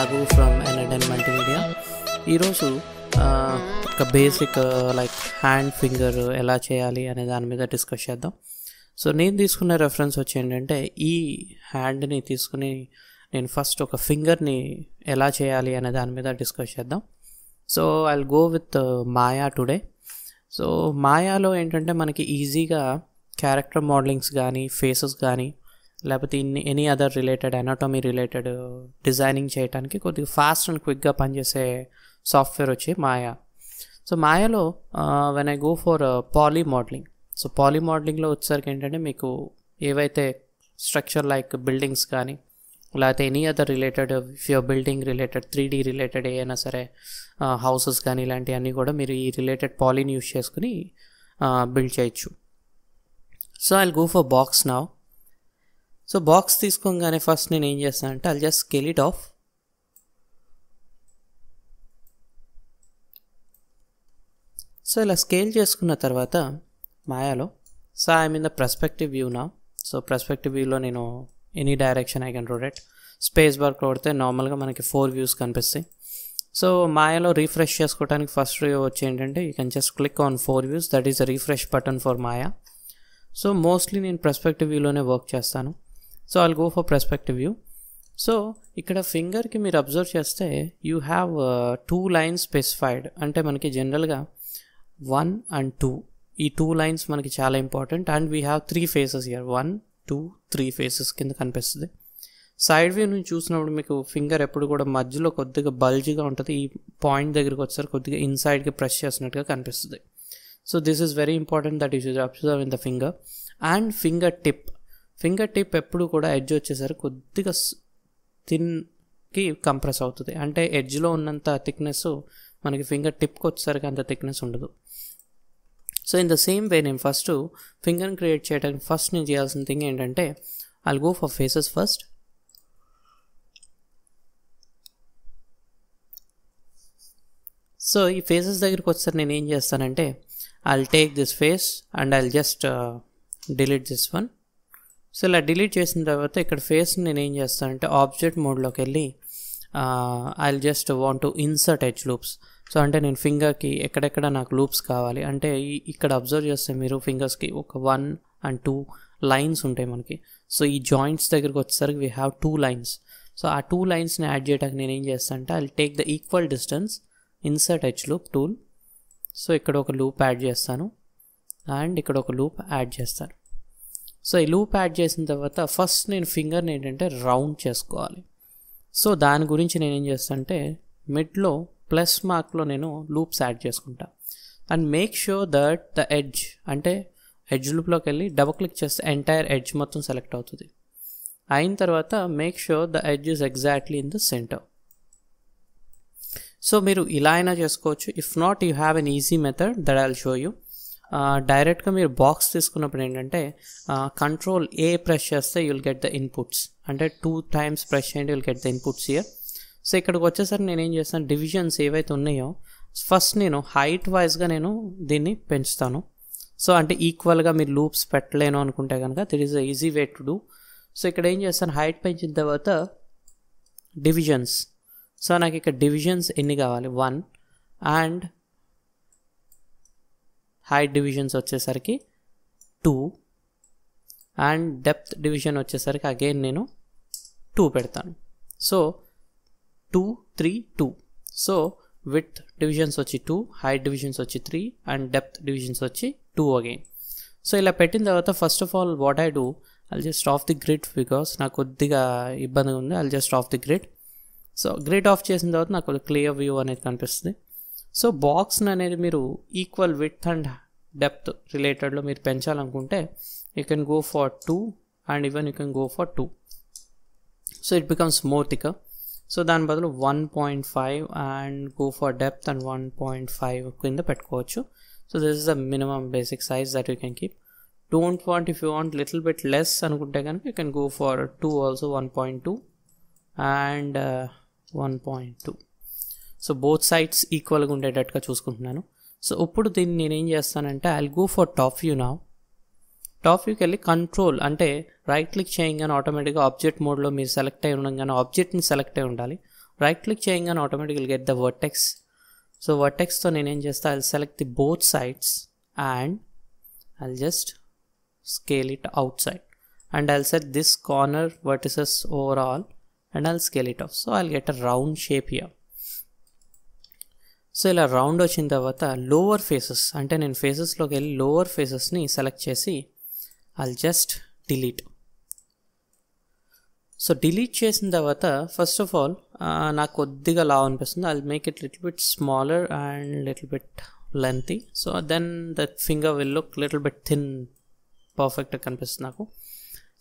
Babu from NN multimedia ఈరోజు ఒక basic like hand finger ఎలా చేయాలి అనే దాని మీద డిస్కస్ చేద్దాం సో నేను తీసుకున్న రెఫరెన్స్ వచ్చి ఏంటంటే ఈ హ్యాండ్ని తీసుకుని నేను ఫస్ట్ ఒక ఫింగర్ని ఎలా చేయాలి అనే దాని మీద డిస్కస్ చేద్దాం so I go with Maya today so మాయాలో ఏంటంటే మనకి ఈజీగా క్యారెక్టర్ మోడలింగ్స్ కానీ ఫేసెస్ కానీ లేకపోతే ఇన్ని any other related anatomy related designing చేయడానికి కొద్దిగా ఫాస్ట్ అండ్ క్విక్గా పనిచేసే సాఫ్ట్వేర్ వచ్చి మాయా సో మాయాలో when I go for poly modelling so poly మోడలింగ్లో వచ్చేసరికి ఏంటంటే మీకు ఏవైతే స్ట్రక్చర్ లైక్ బిల్డింగ్స్ కానీ లేకపోతే any other related your building related three D related ఏమైనా సరే హౌసెస్ uh, కానీ ఇలాంటివన్నీ కూడా మీరు ఈ రిలేటెడ్ పాలీని యూస్ చేసుకుని బిల్డ్ uh, చేయొచ్చు so I go for box now so box తీసుకోగానే ఫస్ట్ నేను ఏం చేస్తాను అంటే అది just scale it off so ఇలా స్కేల్ చేసుకున్న తర్వాత మాయాలో so I mean the perspective view నా సో ప్రస్పెక్టివ్ వ్యూలో నేను any direction I can రోడెట్ space bar కొడితే నార్మల్గా మనకి ఫోర్ వ్యూస్ కనిపిస్తాయి సో మాయాలో రీఫ్రెష్ చేసుకోవడానికి ఫస్ట్ వచ్చి ఏంటంటే you can just click on four views that is the refresh button for Maya so mostly నేను ప్రస్పెక్టివ్ వ్యూలోనే వర్క్ చేస్తాను so all go for perspective view so ఇక్కడ ఫింగర్కి మీరు అబ్జర్వ్ చేస్తే you have two lines specified అంటే మనకి జనరల్గా వన్ అండ్ టూ ఈ టూ లైన్స్ మనకి చాలా important and we have three faces year one two three faces కింద కనిపిస్తుంది సైడ్ వ్యూ నుంచి చూసినప్పుడు మీకు ఫింగర్ ఎప్పుడు కూడా మధ్యలో కొద్దిగా బల్జ్గా ఉంటుంది ఈ పాయింట్ దగ్గరికి వచ్చేసరి కొద్దిగా ఇన్సైడ్కి ప్రెస్ చేసినట్టుగా కనిపిస్తుంది so this is very important that you should observe in the finger and finger tip finger tip ఎప్పుడు కూడా ఎడ్జ్ వచ్చేసరికి కొద్దిగా థిన్కి కంప్రెస్ అవుతుంది అంటే ఎడ్జ్లో ఉన్నంత థిక్నెస్ మనకి ఫింగర్ టిప్కి వచ్చేసరికి అంత థిక్నెస్ ఉండదు so in the same way నేను ఫస్ట్ ఫింగర్ని క్రియేట్ చేయడానికి ఫస్ట్ నేను చేయాల్సిన థింగ్ ఏంటంటే I'll go for faces first so ఈ ఫేసెస్ దగ్గరికి వచ్చేసరి నేను ఏం చేస్తానంటే I'll take this face and I'll just delete this one so ఇలా డిలీట్ చేసిన తర్వాత ఇక్కడ ఫేస్ నేను ఏం చేస్తానంటే ఆబ్జెక్ట్ మోడ్లోకి వెళ్ళి I just want to insert edge loops so అంటే నేను ఫింగర్కి ఎక్కడెక్కడ నాకు లూప్స్ కావాలి అంటే ఇక్కడ అబ్జర్వ్ చేస్తే మీరు ఫింగర్స్కి ఒక వన్ అండ్ టూ లైన్స్ ఉంటాయి మనకి సో ఈ జాయింట్స్ దగ్గరికి వచ్చేసరికి we have two lines so ఆ టూ లైన్స్ని యాడ్ చేయడానికి నేను ఏం చేస్తాను అంటే I take the equal distance insert edge loop tool so ఇక్కడ ఒక లూప్ యాడ్ చేస్తాను అండ్ ఇక్కడ ఒక లూప్ యాడ్ చేస్తాను సో ఈ లూప్ యాడ్ చేసిన తర్వాత ఫస్ట్ నేను ఫింగర్ని ఏంటంటే రౌండ్ చేసుకోవాలి సో దాని గురించి నేను ఏం చేస్తా అంటే మిడ్లో ప్లస్ మార్క్లో నేను లూప్స్ యాడ్ చేసుకుంటా and make sure that the edge అంటే ఎడ్జ్ లూప్లోకి వెళ్ళి డబుల్ క్లిక్ చేస్తే ఎంటైర్ ఎడ్జ్ మొత్తం సెలెక్ట్ అవుతుంది అయిన తర్వాత make sure the edge is exactly in the center so మీరు ఇలా అయినా చేసుకోవచ్చు if not you have an easy method that I'll show you డైరెక్ట్గా మీరు బాక్స్ తీసుకున్నప్పుడు ఏంటంటే కంట్రోల్ ఏ ప్రెస్ చేస్తే యుల్ గెట్ ద ఇన్పుట్స్ అంటే టూ టైమ్స్ ప్రెస్ చేయండి you'll get the inputs here so ఇక్కడికి వచ్చేసరికి నేను ఏం చేస్తాను డివిజన్స్ ఏవైతే ఉన్నాయో ఫస్ట్ నేను హైట్ వైజ్గా నేను దీన్ని పెంచుతాను సో అంటే ఈక్వల్గా మీరు లూప్స్ పెట్టలేను అనుకుంటే కనుక that is a easy way to do so ఇక్కడ ఏం చేస్తాను హైట్ పెంచిన తర్వాత డివిజన్స్ సో నాకు ఇక్కడ డివిజన్స్ ఎన్ని కావాలి వన్ అండ్ హైట్ డివిజన్స్ వచ్చేసరికి టూ అండ్ డెప్త్ డివిజన్ వచ్చేసరికి అగైన్ నేను టూ పెడతాను so two three two so width divisions వచ్చి టూ హైట్ డివిజన్స్ వచ్చి త్రీ అండ్ డెప్త్ డివిజన్స్ వచ్చి టూ అగైన్ సో ఇలా పెట్టిన తర్వాత first of all what I do I'll just off the grid because నాకు కొద్దిగా ఇబ్బందిగా ఉంది I'll just off the grid so grid off చేసిన తర్వాత నాకు క్లియర్ వ్యూ అనేది కనిపిస్తుంది సో బాక్స్ అనేది మీరు ఈక్వల్ విత్ అండ్ డెప్త్ రిలేటెడ్లో మీరు పెంచాలనుకుంటే you can go for two and even you can go for two so it becomes more thick so దాని బదులు one point five and go for depth and one point five కింద పెట్టుకోవచ్చు so this is the minimum basic size that you can keep don't want if you want little bit less అనుకుంటే కనుక you can go for two also one point two and one point two so both sides ఈక్వల్గా ఉండేటట్టుగా చూసుకుంటున్నాను so ఇప్పుడు దీన్ని నేను ఏం చేస్తానంటే I go for top view నా టాప్ వ్యూకి వెళ్ళి కంట్రోల్ అంటే రైట్ క్లిక్ చేయగానే ఆటోమేటిక్గా ఆబ్జెక్ట్ మోడ్లో మీరు సెలెక్ట్ అయి ఉండగానే ఆబ్జెక్ట్ని సెలెక్ట్ అయి ఉండాలి రైట్ క్లిక్ చేయగానే ఆటోమేటిక్గా గెట్ ద వర్టెక్స్ సో వర్టెక్స్తో నేనేం చేస్తా I select the both sides and I just scale it outside and I set this corner vertices overall and I scale it off so I get a round shape yeah so ఇలా round వచ్చిన తర్వాత lower faces అంటే నేను ఫేసెస్లోకి వెళ్ళి lower ఫేసెస్ని select చేసి I'll just delete so delete చేసిన తర్వాత ఫస్ట్ ఆఫ్ ఆల్ నాకు కొద్దిగా లావ్ అనిపిస్తుంది I make it little bit smaller and little bit lengthy so then that finger will look little bit thin పర్ఫెక్ట్గా కనిపిస్తుంది నాకు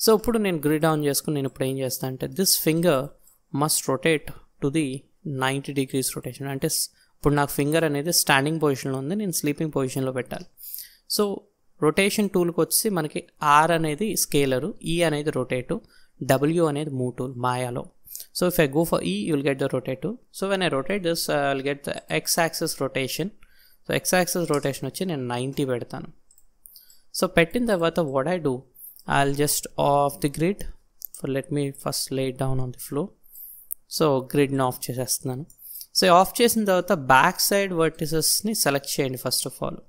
సో ఇప్పుడు నేను గ్రిడ్ ఆన్ చేసుకుని నేను ఇప్పుడు ఏం చేస్తాను అంటే this finger must rotate to the ninety degrees rotation అంటే ఇప్పుడు నాకు ఫింగర్ అనేది స్టాండింగ్ పొజిషన్లో ఉంది నేను స్లీపింగ్ పొజిషన్లో పెట్టాలి సో రొటేషన్ టూల్కి వచ్చి మనకి ఆర్ అనేది స్కేలరు ఈ అనేది రొటేటు డబ్ల్యూ అనేది మూ టూల్ మాయాలో so if I go for E you'll get the rotate so when I rotate this I will get the X axis rotation so X axis rotation వచ్చి నేను ninety పెడతాను so పెట్టిన తర్వాత what I do I just off the grid for let me first late down on the floor so గ్రిడ్ని off చేసేస్తున్నాను so off చేసిన తర్వాత back side వర్టిసెస్ని సెలెక్ట్ చేయండి first of all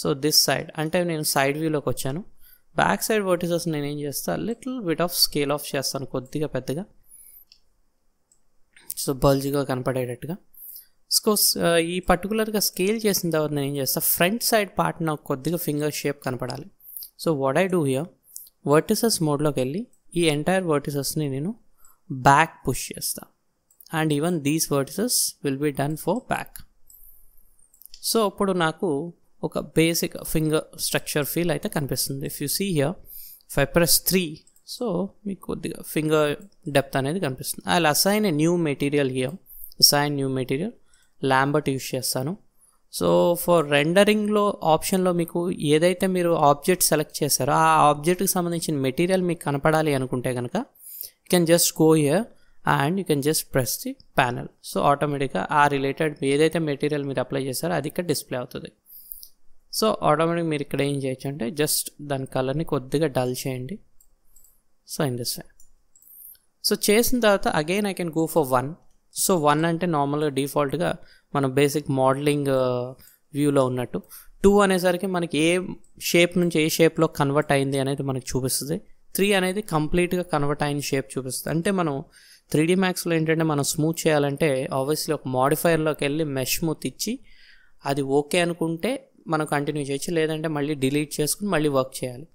so this side అంటే నేను సైడ్ వ్యూలోకి వచ్చాను back side vertices నేను ఏం చేస్తాను little bit of scale off చేస్తాను కొద్దిగా పెద్దగా సో బల్జీగా కనపడేటట్టుగా సో uh, ఈ పర్టికులర్గా స్కేల్ చేసిన తర్వాత నేను ఏం చేస్తాను ఫ్రంట్ సైడ్ పార్ట్ నాకు కొద్దిగా ఫింగర్ షేప్ కనపడాలి so what I do here vertices మోడ్లోకి వెళ్ళి ఈ ఎంటైర్ వర్టిసెస్ని నేను బ్యాక్ పుష్ చేస్తాను and even these vertices will be done for back so అప్పుడు నాకు ఒక బేసిక్ ఫింగర్ స్ట్రక్చర్ ఫీల్ అయితే కనిపిస్తుంది if you see here five press three so మీకు కొద్దిగా ఫింగర్ డెప్త్ అనేది కనిపిస్తుంది I assign a new material here assign new material lambert use చేస్తాను సో ఫర్ రెండరింగ్లో ఆప్షన్లో మీకు ఏదైతే మీరు ఆబ్జెక్ట్ సెలెక్ట్ చేశారో ఆ ఆబ్జెక్ట్కి సంబంధించిన మెటీరియల్ మీకు కనపడాలి అనుకుంటే కనుక you can just go here and you can just press the panel so ఆటోమేటిక్గా ఆ రిలేటెడ్ ఏదైతే మెటీరియల్ మీరు అప్లై చేస్తారో అది ఇక్కడ డిస్ప్లే అవుతుంది సో ఆటోమేటిక్ మీరు ఇక్కడ ఏం చేయొచ్చు అంటే జస్ట్ దాని కలర్ని కొద్దిగా డల్ చేయండి so in this way so చేసిన తర్వాత again I can go for one so one అంటే నార్మల్గా డిఫాల్ట్గా మన బేసిక్ మోడలింగ్ uh, వ్యూలో ఉన్నట్టు టూ అనేసరికి మనకి ఏ షేప్ నుంచి ఏ షేప్లో కన్వర్ట్ అయింది అనేది మనకు చూపిస్తుంది త్రీ అనేది కంప్లీట్గా కన్వర్ట్ అయిన షేప్ చూపిస్తుంది అంటే మనం త్రీ డీ మ్యాక్స్లో ఏంటంటే మనం స్మూత్ చేయాలంటే ఆబ్వియస్లీ ఒక మోడిఫైర్లోకి వెళ్ళి మెష్ స్మూత్ ఇచ్చి అది ఓకే అనుకుంటే మనం కంటిన్యూ చేయొచ్చు లేదంటే మళ్ళీ డిలీట్ చేసుకుని మళ్ళీ వర్క్ చేయాలి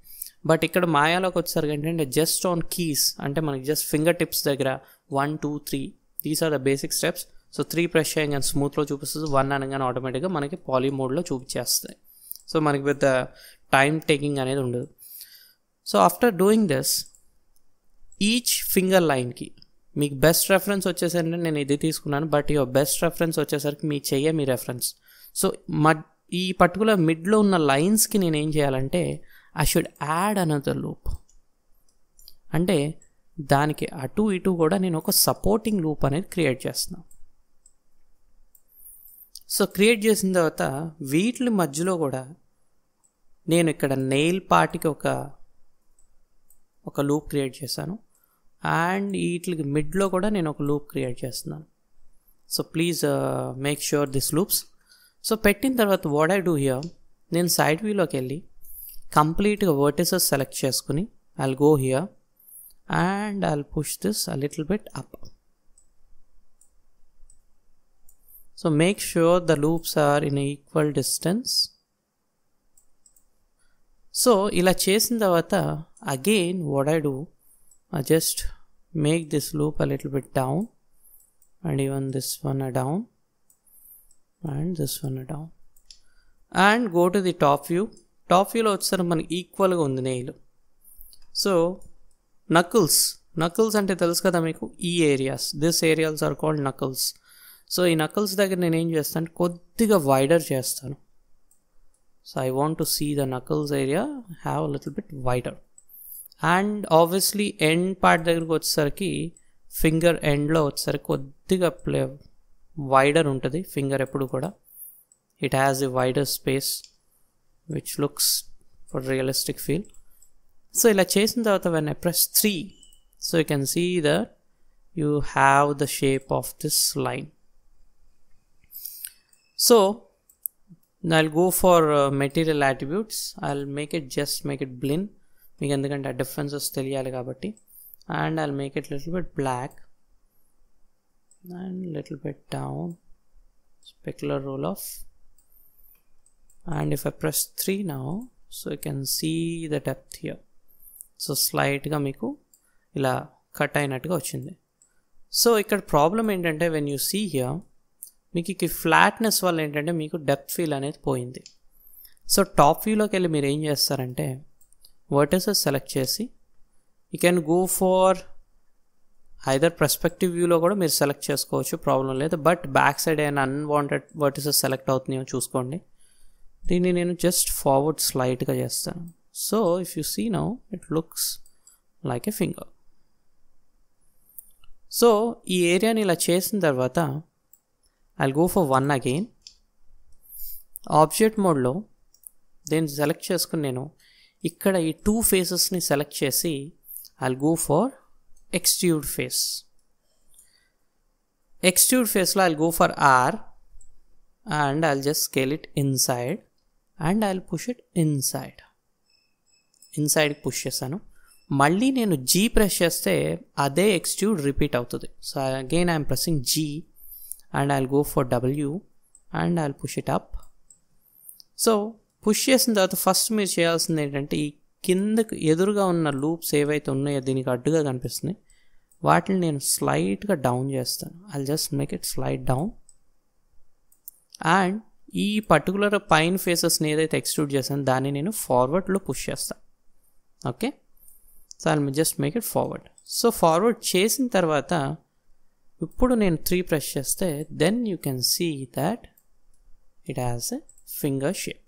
బట్ ఇక్కడ మాయాలోకి వచ్చేసరికి ఏంటంటే జస్ట్ ఆన్ కీస్ అంటే మనకి జస్ట్ ఫింగర్ టిప్స్ దగ్గర one two three these are the basic steps so three press చేయగానే స్మూత్లో చూపిస్తుంది వన్ అనగానే ఆటోమేటిక్గా మనకి పాలీ మోడ్లో చూపించేస్తాయి సో మనకి పెద్ద టైం టేకింగ్ అనేది ఉండదు so after doing this each finger లైన్కి మీకు బెస్ట్ రెఫరెన్స్ వచ్చేసరికి నేను ఇది తీసుకున్నాను బట్ యువర్ బెస్ట్ రెఫరెన్స్ వచ్చేసరికి మీ చెయ్యే మీ రెఫరెన్స్ సో మడ్ ఈ పర్టికులర్ మిడ్లో ఉన్న లైన్స్కి నేను ఏం చేయాలంటే I should add another loop అంటే దానికి అటు ఇటు కూడా నేను ఒక సపోర్టింగ్ లూప్ అనేది క్రియేట్ చేస్తున్నాను సో క్రియేట్ చేసిన తర్వాత వీటి మధ్యలో కూడా నేను ఇక్కడ నెయిల్ పార్ట్కి ఒక ఒక లూప్ క్రియేట్ చేశాను అండ్ వీటికి మిడ్లో కూడా నేను ఒక లూప్ క్రియేట్ చేస్తున్నాను so please make sure this loops so పెట్టిన తర్వాత వాట్ ఐ డూ హియర్ నేను సైడ్ వ్యూలోకి వెళ్ళి కంప్లీట్గా వర్టిసెస్ సెలెక్ట్ చేసుకుని I'll go here and I'll push this a little bit up so make sure the loops are in equal distance so ఇలా చేసిన తర్వాత again what I do I just make this loop a little bit down and even this one a down and this one a down and go to the top view top వ్యూలో వచ్చేసరికి మనకి ఈక్వల్గా ఉంది నెయిలు so knuckles knuckles అంటే తెలుసు కదా మీకు ఈ areas this areas are called knuckles so ఈ నకుల్స్ దగ్గర నేను ఏం చేస్తాను కొద్దిగా వైడర్ చేస్తాను so I want to see the knuckles area have little bit wider and obviously end part దగ్గరకు వచ్చేసరికి ఫింగర్ ఎండ్లో వచ్చేసరికి కొద్దిగా ప్లే వైడర్ ఉంటుంది ఫింగర్ ఎప్పుడు కూడా it has a wider space which looks for realistic feel so ఇలా చేసిన తర్వాత when I press three so you can see the you have the shape of this line so I'll go for material material I will make it just make it Blinn మీకు ఎందుకంటే ఆ differences తెలియాలి కాబట్టి and I'll make it little bit black and little bit down specular roll off and if I press three now so you can see the depth here so స్లైట్గా మీకు ఇలా cut అయినట్టుగా వచ్చింది సో ఇక్కడ problem ఏంటంటే when you see here మీకు ఈ flatness వల్ల ఏంటంటే మీకు డెప్త్ ఫీల్ అనేది పోయింది సో టాప్ వ్యూలోకి వెళ్ళి మీరు ఏం చేస్తారంటే వర్టెసెస్ సెలెక్ట్ చేసి you can go for either perspective వ్యూలో కూడా మీరు సెలెక్ట్ చేసుకోవచ్చు ప్రాబ్లం లేదు బట్ బ్యాక్ సైడ్ ఏమైనా అన్వాంటెడ్ వర్టిసెస్ సెలెక్ట్ అవుతున్నాయో చూసుకోండి దీన్ని నేను జస్ట్ ఫార్వర్డ్ స్లైట్గా చేస్తాను so if you see now it looks like a finger so ఈ ఏరియాని ఇలా చేసిన తర్వాత I'll go for one again object మోడ్లో దీన్ని సెలెక్ట్ చేసుకుని నేను ఇక్కడ ఈ టూ ఫేసెస్ని సెలెక్ట్ చేసి I'll go for extrude face extrude ఫేస్లో I'll go for R and I'll just scale it inside and I'll push it inside ఇన్సైడ్కి పుష్ చేశాను మళ్ళీ నేను జీ ప్రెస్ చేస్తే అదే ఎక్స్ట్యూడ్ రిపీట్ అవుతుంది so again I'm pressing G and I'll go for W and I'll push it up so push చేసిన తర్వాత first మీరు చేయాల్సింది ఏంటంటే ఈ కిందకు ఎదురుగా ఉన్న లూప్స్ ఏవైతే ఉన్నాయో దీనికి అడ్డుగా కనిపిస్తున్నాయి వాటిని నేను స్లైట్గా డౌన్ చేస్తాను I just make it slide down and ఈ పర్టికులర్ పైన ఫేసెస్ని ఏదైతే ఎక్స్ట్రూట్ చేశానో దాన్ని నేను ఫార్వర్డ్లో పుష్ చేస్తాను okay so I just make it forward so forward చేసిన తర్వాత ఇప్పుడు నేను త్రీ ప్రెస్ చేస్తే then you can see that it has a finger shape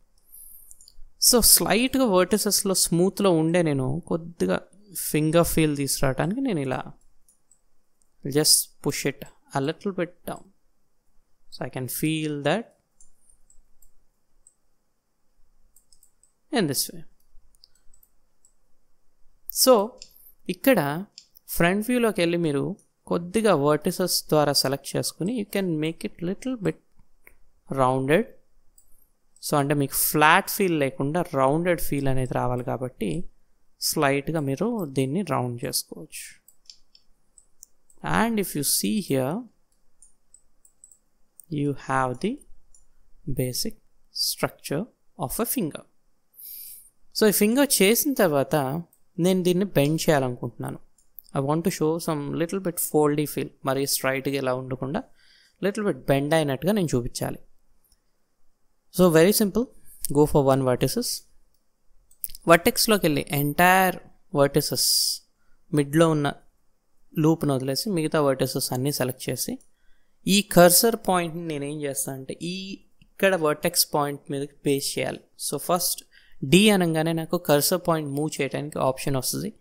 so స్లైట్గా వర్టిసెస్లో స్మూత్లో ఉండే నేను కొద్దిగా ఫింగర్ ఫీల్ తీసుకురావడానికి నేను ఇలా just push it a little down so I can feel that in this way so ఇక్కడ ఫ్రంట్ వ్యూలోకి వెళ్ళి మీరు కొద్దిగా వర్టిసెస్ ద్వారా సెలెక్ట్ చేసుకుని you can make it little bit rounded so అంటే మీకు ఫ్లాట్ ఫీల్ లేకుండా రౌండెడ్ ఫీల్ అనేది రావాలి కాబట్టి స్లైట్గా మీరు దీన్ని రౌండ్ చేసుకోవచ్చు and if you see here you have the basic structure of a finger so ఈ ఫింగర్ చేసిన తర్వాత నేను దీన్ని బెండ్ చేయాలనుకుంటున్నాను I want to show some little bit foldy feel మరి స్ట్రైట్గా ఇలా ఉండకుండా లిటిల్ బిట్ బెండ్ అయినట్టుగా నేను చూపించాలి so very simple go for one vertices వర్టెక్స్లోకి వెళ్ళి ఎంటైర్ వర్టిసెస్ మిడ్లో ఉన్న లూప్ను వదిలేసి మిగతా వర్టిసెస్ అన్నీ సెలెక్ట్ చేసి ఈ కర్సర్ పాయింట్ని నేనేం చేస్తాను అంటే ఈ ఇక్కడ వర్టెక్స్ పాయింట్ మీదకి పేస్ చేయాలి సో ఫస్ట్ డి అనగానే నాకు కర్సర్ పాయింట్ మూవ్ చేయడానికి ఆప్షన్ వస్తుంది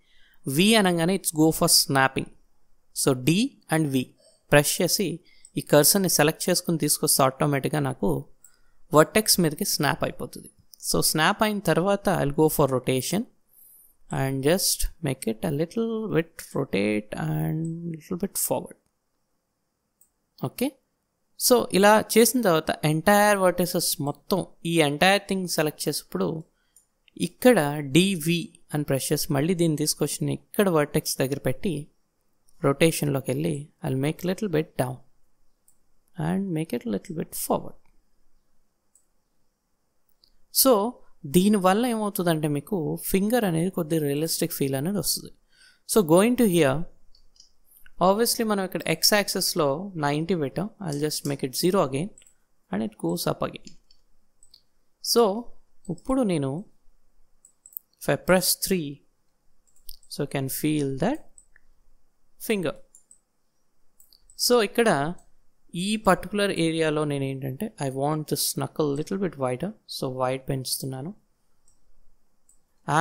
వి అనగానే it's go for snapping so D and V press చేసి ఈ కర్సర్ని సెలెక్ట్ చేసుకుని తీసుకొస్తే ఆటోమేటిక్గా నాకు వర్టెక్స్ మీదకి స్నాప్ అయిపోతుంది సో స్నాప్ అయిన తర్వాత I'll go for rotation and just make it a little bit rotate and little bit forward okay so ఇలా చేసిన తర్వాత ఎంటైర్ వర్టెసెస్ మొత్తం ఈ ఎంటైర్ థింగ్ సెలెక్ట్ చేసినప్పుడు ఇక్కడ డివి అని ప్రెస్ మళ్ళీ దీన్ని తీసుకొచ్చిన ఇక్కడ వర్టెక్స్ దగ్గర పెట్టి రొటేషన్లోకి వెళ్ళి I make little bit down and make it little bit forward so దీనివల్ల ఏమవుతుందంటే మీకు ఫింగర్ అనేది కొద్ది రియలిస్టిక్ ఫీల్ అనేది వస్తుంది so going to here obviously మనం ఇక్కడ ఎక్స్ యాక్సెస్లో నైంటీ పెట్టాం I just make it zero again and it goes up again so ఇప్పుడు నేను if press three so can feel that finger so ఇక్కడ ఈ పర్టికులర్ ఏరియాలో నేను ఏంటంటే I want this knuckle little bit wider so width పెంచుతున్నాను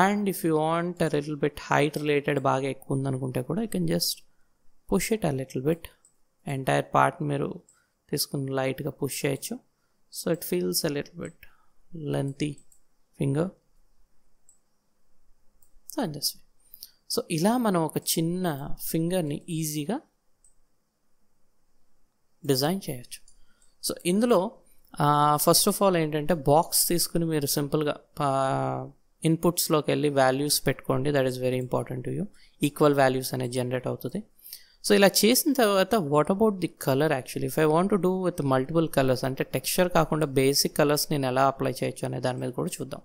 and if you want a little bit height related బాగా ఎక్కువ ఉందనుకుంటే కూడా I can just push it a little bit entire part మీరు తీసుకుని లైట్గా పుష్ చేయొచ్చు so it feels a little bit lengthy finger so and so ఇలా మనం ఒక చిన్న ఫింగర్ని ఈజీగా డిజైన్ చేయొచ్చు సో ఇందులో ఫస్ట్ ఆఫ్ ఆల్ ఏంటంటే బాక్స్ తీసుకుని మీరు సింపుల్గా ఇన్పుట్స్లోకి వెళ్ళి వాల్యూస్ పెట్టుకోండి that is very important to you equal values అనేది జనరేట్ అవుతుంది సో ఇలా చేసిన తర్వాత what about the colour actually if I want to do with multiple colours అంటే టెక్స్చర్ కాకుండా బేసిక్ కలర్స్ నేను ఎలా అప్లై చేయొచ్చు అనే దాని మీద కూడా చూద్దాం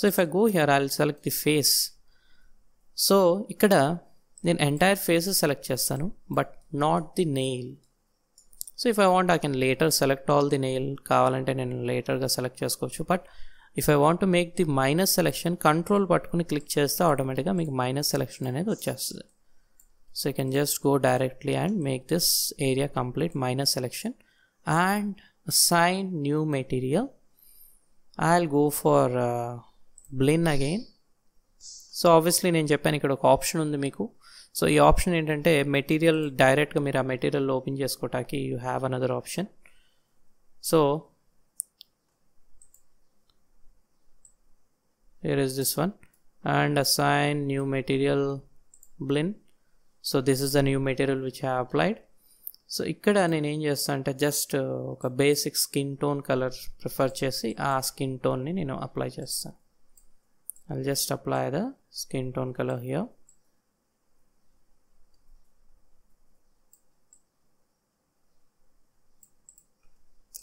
so if I go here I select the face so ఇక్కడ నేను ఎంటైర్ ఫేస్ సెలెక్ట్ చేస్తాను but not the nail so if I want I can later select all the nail కావాలంటే నేను లేటర్గా సెలెక్ట్ చేసుకోవచ్చు but if I want to make the minus selection control పట్టుకుని click చేస్తే ఆటోమేటిక్గా మీకు మైనస్ సెలెక్షన్ అనేది వచ్చేస్తుంది so you can just go directly and make this area complete minus selection and sign new material I'll go for Blinn again so obviously నేను చెప్పాను ఇక్కడ ఒక ఆప్షన్ ఉంది మీకు So this option is material direct material open you have another option. So here is this one and assign new material blin. So this is the new material which I have applied. So ikkada just uh, okay, basic skin tone color prefer chesi skin tone ni apply chesta. I'll just apply the skin tone color here.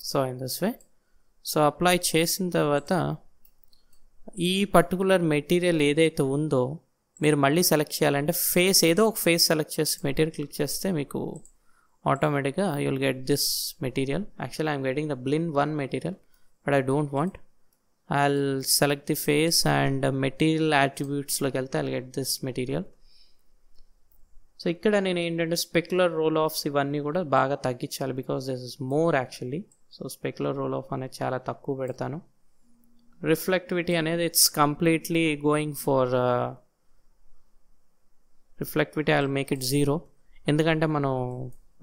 So in this way so apply చేసిన తర్వాత ఈ particular material ఏదైతే ఉందో మీరు మళ్ళీ select చేయాలంటే face ఏదో ఒక ఫేస్ సెలెక్ట్ చేసి మెటీరియల్ క్లిక్ చేస్తే మీకు ఆటోమేటిక్గా you will get this material actually I'm getting the Blinn one material but I don't want I select the face and material యాట్రిబ్యూట్స్లోకి వెళ్తే I get this material so ఇక్కడ నేను ఏంటంటే specular role offs ఇవన్నీ కూడా బాగా తగ్గించాలి because this is more actually so specular roll off అనేది చాలా తక్కువ పెడతాను రిఫ్లెక్టివిటీ అనేది it's completely going for reflectivity I make it zero ఎందుకంటే మనం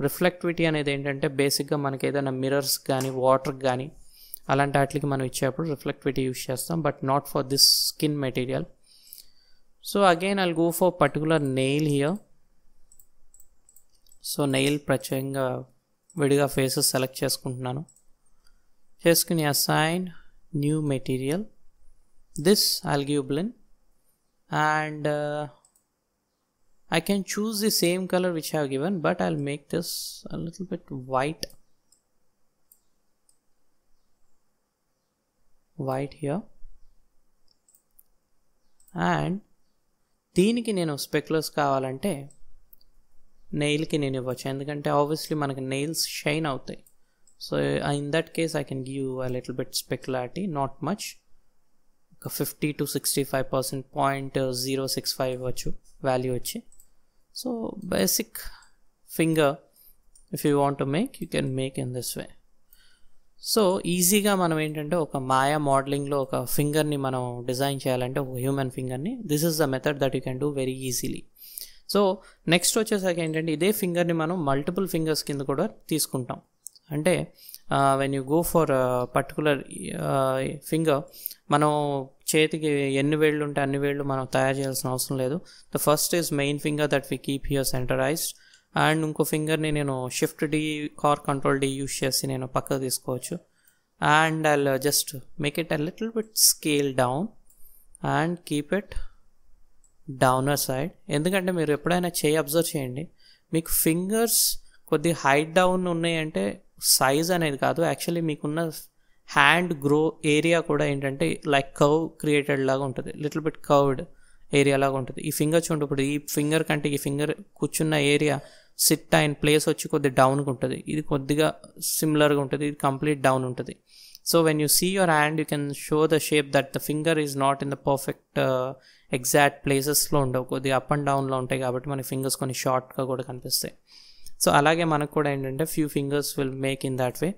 రిఫ్లెక్టివిటీ అనేది ఏంటంటే బేసిక్గా మనకి ఏదైనా మిరర్స్ కానీ వాటర్ కానీ అలాంటి వాటికి మనం ఇచ్చేప్పుడు రిఫ్లెక్టివిటీ యూస్ చేస్తాం but not for this skin material so again I go for particular nail here so nail ప్రత్యేకంగా విడిగా ఫేసెస్ సెలెక్ట్ చేసుకుంటున్నాను Just going to assign new material. This I'll give blend and uh, I can choose the same color which I have given but I'll make this a little bit white. White here. And దీనికి నేను స్పెక్లర్స్ కావాలంటే నెయిల్కి నేను ఇవ్వచ్చు ఎందుకంటే obviously మనకి nails shine అవుతాయి So uh, in that case, I can give a little bit specularity, not much. 50 to 65 percent point zero six five value vachu. So basic finger, if you want to make, you can make in this way. so easy ga manam entante oka maya modeling lo oka finger ni manam design cheyalante oka human finger ni this is the method that you can do very easily so next vachesa ga entante ide finger ni manam multiple fingers కింద kuda teeskuntam అంటే when you go for particular finger మనం చేతికి ఎన్ని వేళ్ళు ఉంటే అన్ని వేళ్ళు మనం తయారు చేయాల్సిన అవసరం లేదు the first is main finger that we keep your centralized and ఇంకో ఫింగర్ని నేను షిఫ్ట్ డి కార్ కంట్రోల్ డి యూస్ చేసి నేను పక్కకు తీసుకోవచ్చు and I just make it a little bit scale down and keep it downer side ఎందుకంటే మీరు ఎప్పుడైనా చేయి అబ్జర్వ్ చేయండి మీకు ఫింగర్స్ కొద్ది హైట్ డౌన్ ఉన్నాయంటే సైజ్ అనేది కాదు యాక్చువల్లీ మీకున్న హ్యాండ్ గ్రో ఏరియా కూడా ఏంటంటే లైక్ కవ్ క్రియేటెడ్ లాగా ఉంటుంది లిటిల్ బిట్ కవ్డ్ ఏరియా లాగా ఉంటుంది ఈ ఫింగర్ చూడండి ఇప్పుడు ఈ ఫింగర్ కంటే ఈ ఫింగర్ కూర్చున్న ఏరియా సిట్ అయిన ప్లేస్ వచ్చి కొద్దిగా డౌన్గా ఉంటుంది ఇది కొద్దిగా సిమిలర్గా ఉంటుంది ఇది కంప్లీట్ డౌన్ ఉంటుంది so when you see your hand you can show the shape that the finger is not in the perfect exact ప్లేసెస్లో ఉండవు కొద్దిగా అప్ అండ్ డౌన్లో ఉంటాయి కాబట్టి మన ఫింగర్స్ కొన్ని షార్ట్గా కూడా కనిపిస్తాయి So, alage manakoda endante few fingers will make in that way.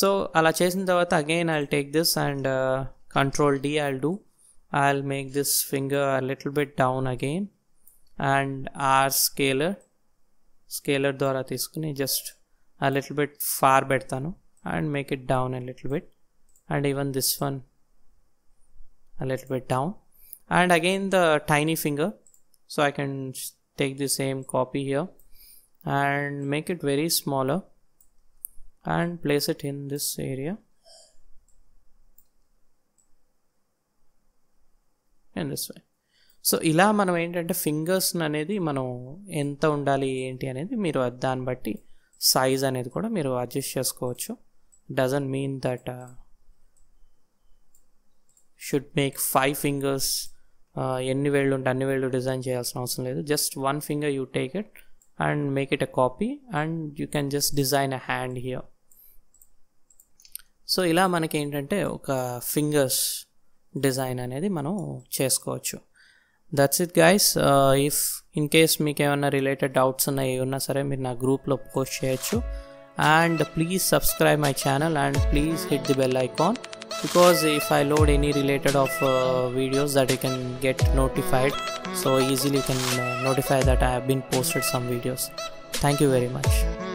So, ala chesin tarvata again I'll take this and uh, control D I'll do. I'll make this finger a little bit down again and R scalar scalar dwara just a little bit far bettanu and make it down a little bit and even this one a little bit down and again the tiny finger so I can take the same copy here and make it very smaller and place it in this area in this way so ఇలా మనం ఏంటంటే ఫింగర్స్ని అనేది మనం ఎంత ఉండాలి ఏంటి అనేది మీరు దాన్ని బట్టి సైజ్ అనేది కూడా మీరు అడ్జస్ట్ చేసుకోవచ్చు doesn't mean that should make five fingers ఎన్ని వేళ్ళు ఉంటే అన్ని వేళ్ళు డిజైన్ చేయాల్సిన అవసరం లేదు just one finger you take it and make it a copy and you can just design a hand here so ఇలా మనకి ఏంటంటే ఒక ఫింగర్స్ డిజైన్ అనేది మనం చేసుకోవచ్చు that's it guys if in case మీకు ఏమైనా రిలేటెడ్ డౌట్స్ ఉన్నాయి ఉన్నా సరే మీరు నా గ్రూప్లో పోస్ట్ చేయొచ్చు and please subscribe my channel and please hit the bell icon because if I load any related of uh, videos that you can get notified so easily you can uh, notify that I have been posted some videos thank you very much